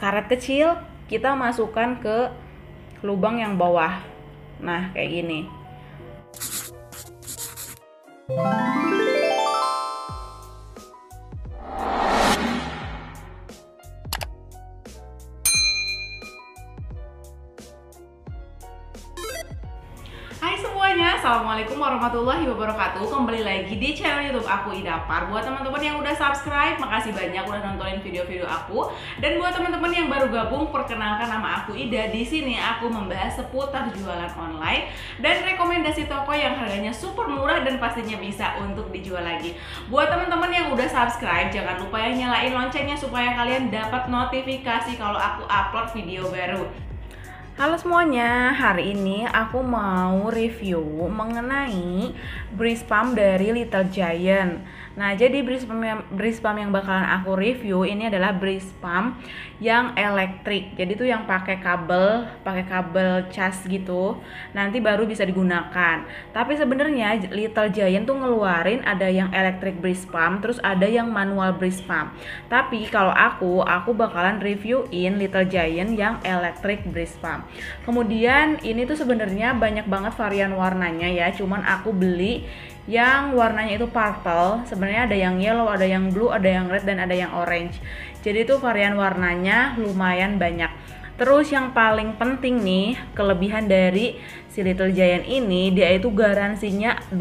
karet kecil kita masukkan ke lubang yang bawah nah kayak gini Hai semuanya, Assalamualaikum warahmatullahi wabarakatuh Kembali lagi di channel youtube aku Ida Par. Buat teman-teman yang udah subscribe, makasih banyak udah nontonin video-video aku Dan buat teman-teman yang baru gabung, perkenalkan nama aku Ida Di sini aku membahas seputar jualan online Dan rekomendasi toko yang harganya super murah dan pastinya bisa untuk dijual lagi Buat teman-teman yang udah subscribe, jangan lupa ya nyalain loncengnya Supaya kalian dapat notifikasi kalau aku upload video baru Halo semuanya, hari ini aku mau review mengenai breeze pump dari Little Giant Nah, jadi breeze pump, yang, breeze pump yang bakalan aku review ini adalah breeze pump yang elektrik. Jadi tuh yang pakai kabel, pakai kabel charge gitu. Nanti baru bisa digunakan. Tapi sebenarnya Little Giant tuh ngeluarin ada yang elektrik breeze pump, terus ada yang manual breeze pump. Tapi kalau aku, aku bakalan reviewin Little Giant yang elektrik breeze pump. Kemudian ini tuh sebenarnya banyak banget varian warnanya ya, cuman aku beli yang warnanya itu purple sebenarnya ada yang yellow ada yang blue ada yang red dan ada yang orange jadi itu varian warnanya lumayan banyak terus yang paling penting nih kelebihan dari si Little Giant ini dia itu garansinya 2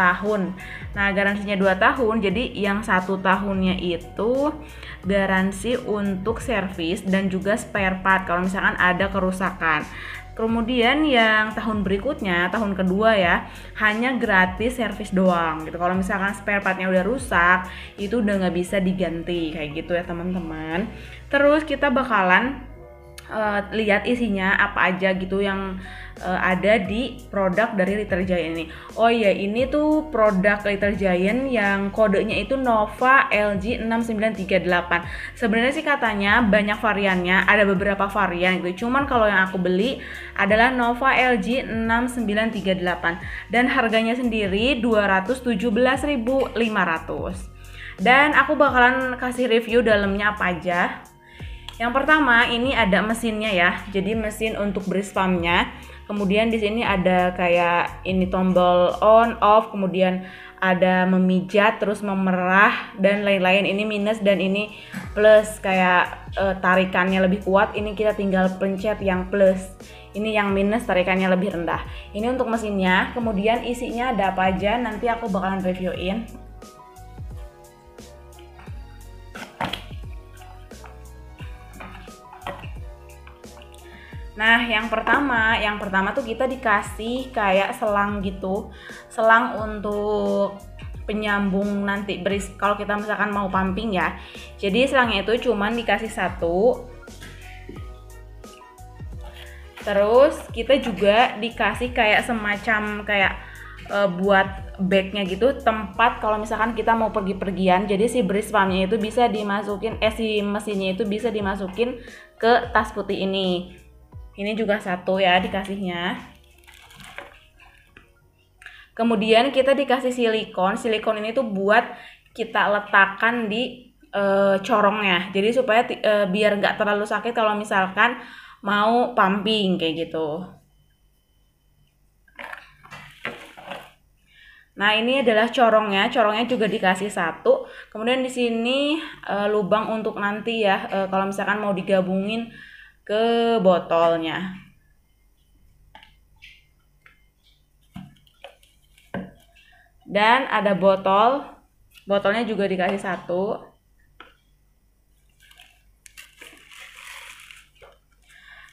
tahun nah garansinya 2 tahun jadi yang satu tahunnya itu garansi untuk servis dan juga spare part kalau misalkan ada kerusakan Kemudian yang tahun berikutnya, tahun kedua ya, hanya gratis servis doang gitu. Kalau misalkan spare partnya udah rusak, itu udah nggak bisa diganti kayak gitu ya teman-teman. Terus kita bakalan uh, lihat isinya apa aja gitu yang uh, ada di produk dari Little Giant ini. Oh iya, ini tuh produk Little Giant yang kodenya itu Nova LG6938. Sebenarnya sih katanya banyak variannya, ada beberapa varian gitu. Cuman kalau yang aku beli adalah Nova LG6938 dan harganya sendiri 217.500. Dan aku bakalan kasih review dalamnya apa aja yang pertama ini ada mesinnya ya. Jadi mesin untuk brispamnya. Kemudian di sini ada kayak ini tombol on off, kemudian ada memijat terus memerah dan lain-lain. Ini minus dan ini plus kayak e, tarikannya lebih kuat. Ini kita tinggal pencet yang plus. Ini yang minus tarikannya lebih rendah. Ini untuk mesinnya. Kemudian isinya ada apa aja nanti aku bakalan reviewin Nah, yang pertama, yang pertama tuh kita dikasih kayak selang gitu. Selang untuk penyambung nanti beris kalau kita misalkan mau pumping ya. Jadi selangnya itu cuman dikasih satu. Terus kita juga dikasih kayak semacam kayak e, buat bagnya gitu tempat kalau misalkan kita mau pergi-pergian jadi si bris pumpnya itu bisa dimasukin eh si mesinnya itu bisa dimasukin ke tas putih ini ini juga satu ya dikasihnya. Kemudian kita dikasih silikon. Silikon ini tuh buat kita letakkan di e, corongnya. Jadi supaya e, biar nggak terlalu sakit kalau misalkan mau pumping kayak gitu. Nah, ini adalah corongnya. Corongnya juga dikasih satu. Kemudian di sini e, lubang untuk nanti ya e, kalau misalkan mau digabungin ke botolnya. Dan ada botol, botolnya juga dikasih satu.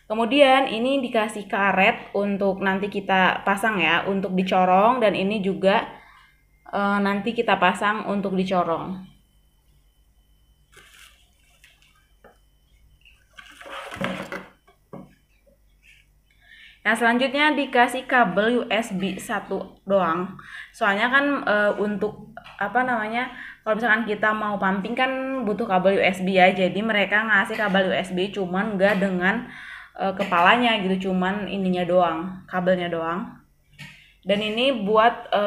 Kemudian ini dikasih karet untuk nanti kita pasang ya, untuk dicorong dan ini juga e, nanti kita pasang untuk dicorong. Nah, selanjutnya dikasih kabel USB satu doang. Soalnya kan e, untuk apa namanya? Kalau misalkan kita mau pumping kan butuh kabel USB ya. Jadi mereka ngasih kabel USB cuman enggak dengan e, kepalanya gitu, cuman ininya doang, kabelnya doang. Dan ini buat e,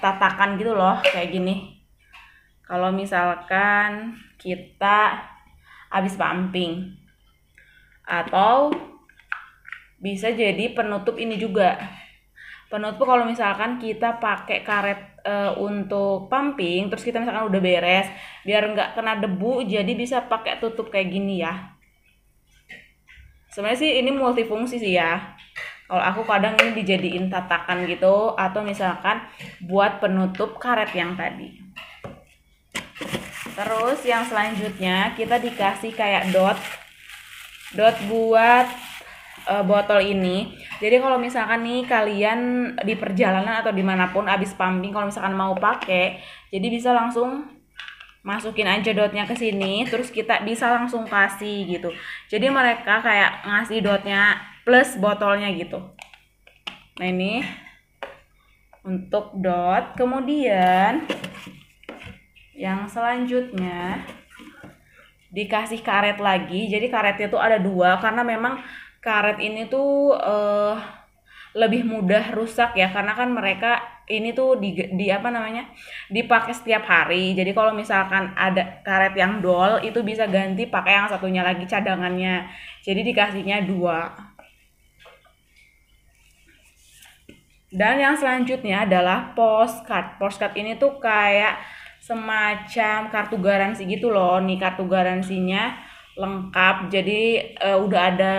tatakan gitu loh, kayak gini. Kalau misalkan kita habis pumping atau bisa jadi penutup ini juga penutup kalau misalkan kita pakai karet e, untuk pumping terus kita misalkan udah beres biar nggak kena debu jadi bisa pakai tutup kayak gini ya sebenarnya sih ini multifungsi sih ya kalau aku kadang ini dijadiin tatakan gitu atau misalkan buat penutup karet yang tadi terus yang selanjutnya kita dikasih kayak dot dot buat uh, botol ini. Jadi kalau misalkan nih kalian di perjalanan atau dimanapun abis pumping kalau misalkan mau pakai, jadi bisa langsung masukin aja dotnya ke sini terus kita bisa langsung kasih gitu jadi mereka kayak ngasih dotnya plus botolnya gitu nah ini untuk dot kemudian yang selanjutnya dikasih karet lagi jadi karetnya tuh ada dua karena memang karet ini tuh uh, lebih mudah rusak ya karena kan mereka ini tuh di, di apa namanya dipakai setiap hari jadi kalau misalkan ada karet yang dol itu bisa ganti pakai yang satunya lagi cadangannya jadi dikasihnya dua dan yang selanjutnya adalah postcard postcard ini tuh kayak semacam kartu garansi gitu loh nih kartu garansinya lengkap jadi uh, udah ada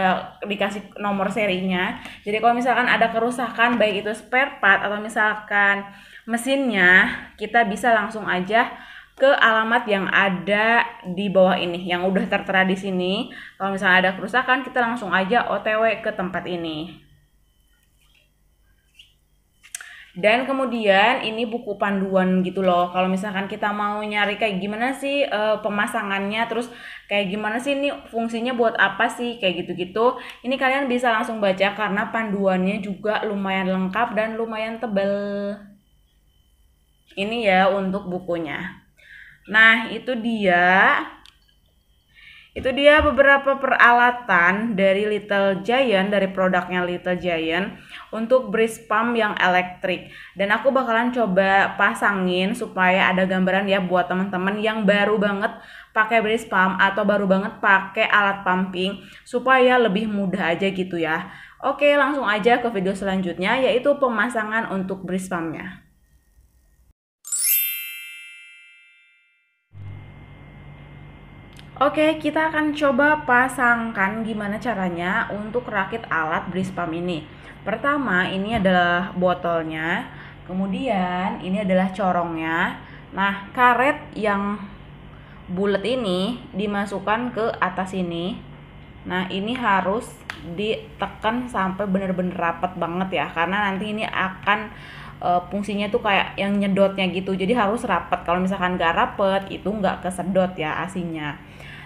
dikasih nomor serinya jadi kalau misalkan ada kerusakan baik itu spare part atau misalkan mesinnya kita bisa langsung aja ke alamat yang ada di bawah ini yang udah tertera di sini kalau misalnya ada kerusakan kita langsung aja otw ke tempat ini Dan kemudian ini buku panduan gitu loh. Kalau misalkan kita mau nyari kayak gimana sih uh, pemasangannya, terus kayak gimana sih ini fungsinya buat apa sih kayak gitu-gitu. Ini kalian bisa langsung baca karena panduannya juga lumayan lengkap dan lumayan tebel. Ini ya untuk bukunya. Nah, itu dia itu dia beberapa peralatan dari Little Giant, dari produknya Little Giant untuk breeze pump yang elektrik. Dan aku bakalan coba pasangin supaya ada gambaran ya buat teman-teman yang baru banget pakai breeze pump atau baru banget pakai alat pumping supaya lebih mudah aja gitu ya. Oke, langsung aja ke video selanjutnya yaitu pemasangan untuk breeze pumpnya. Oke, kita akan coba pasangkan gimana caranya untuk rakit alat pump ini. Pertama, ini adalah botolnya. Kemudian, ini adalah corongnya. Nah, karet yang bulat ini dimasukkan ke atas ini. Nah, ini harus ditekan sampai benar-benar rapat banget ya, karena nanti ini akan e, fungsinya tuh kayak yang nyedotnya gitu jadi harus rapat kalau misalkan nggak rapat itu nggak kesedot ya asinya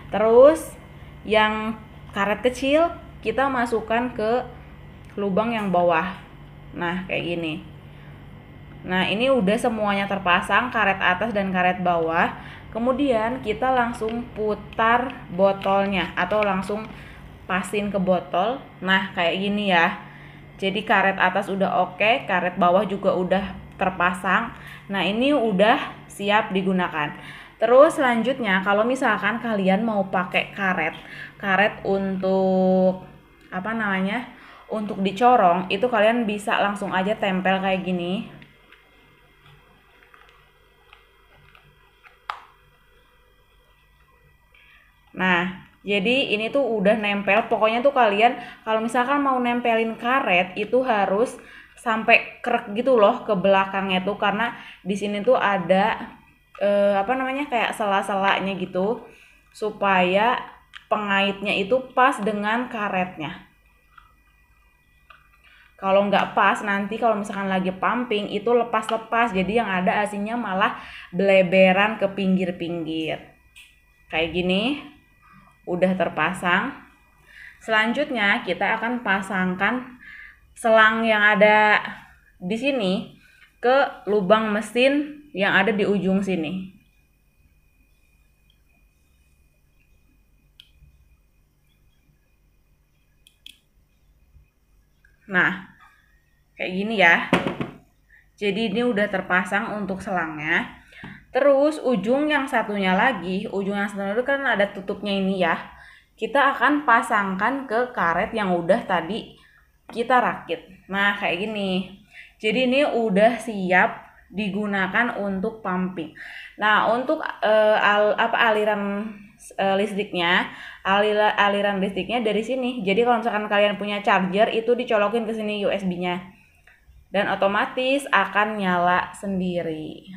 Terus yang karet kecil kita masukkan ke lubang yang bawah. Nah, kayak gini. Nah, ini udah semuanya terpasang karet atas dan karet bawah. Kemudian kita langsung putar botolnya atau langsung pasin ke botol. Nah, kayak gini ya. Jadi karet atas udah oke, karet bawah juga udah terpasang. Nah, ini udah siap digunakan. Terus selanjutnya kalau misalkan kalian mau pakai karet, karet untuk apa namanya? Untuk dicorong itu kalian bisa langsung aja tempel kayak gini. Nah, jadi ini tuh udah nempel, pokoknya tuh kalian kalau misalkan mau nempelin karet itu harus sampai krek gitu loh ke belakangnya tuh karena di sini tuh ada uh, apa namanya kayak sela-selanya gitu supaya pengaitnya itu pas dengan karetnya. Kalau nggak pas nanti kalau misalkan lagi pumping itu lepas-lepas jadi yang ada aslinya malah beleberan ke pinggir-pinggir. Kayak gini udah terpasang. Selanjutnya kita akan pasangkan selang yang ada di sini ke lubang mesin yang ada di ujung sini. Nah, kayak gini ya. Jadi ini udah terpasang untuk selangnya. Terus ujung yang satunya lagi, ujung yang satunya itu kan ada tutupnya ini ya. Kita akan pasangkan ke karet yang udah tadi kita rakit. Nah, kayak gini. Jadi ini udah siap digunakan untuk pumping. Nah, untuk uh, al, apa aliran uh, listriknya, Alila, aliran listriknya dari sini. Jadi kalau misalkan kalian punya charger itu dicolokin ke sini USB-nya. Dan otomatis akan nyala sendiri.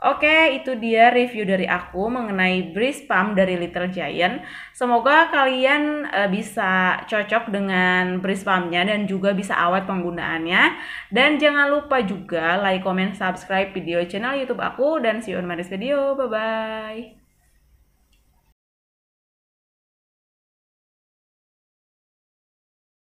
Oke, itu dia review dari aku mengenai Breeze Pump dari Little Giant. Semoga kalian uh, bisa cocok dengan Breeze Pumpnya dan juga bisa awet penggunaannya. Dan jangan lupa juga like, comment, subscribe video channel YouTube aku dan see you on my next video. Bye-bye.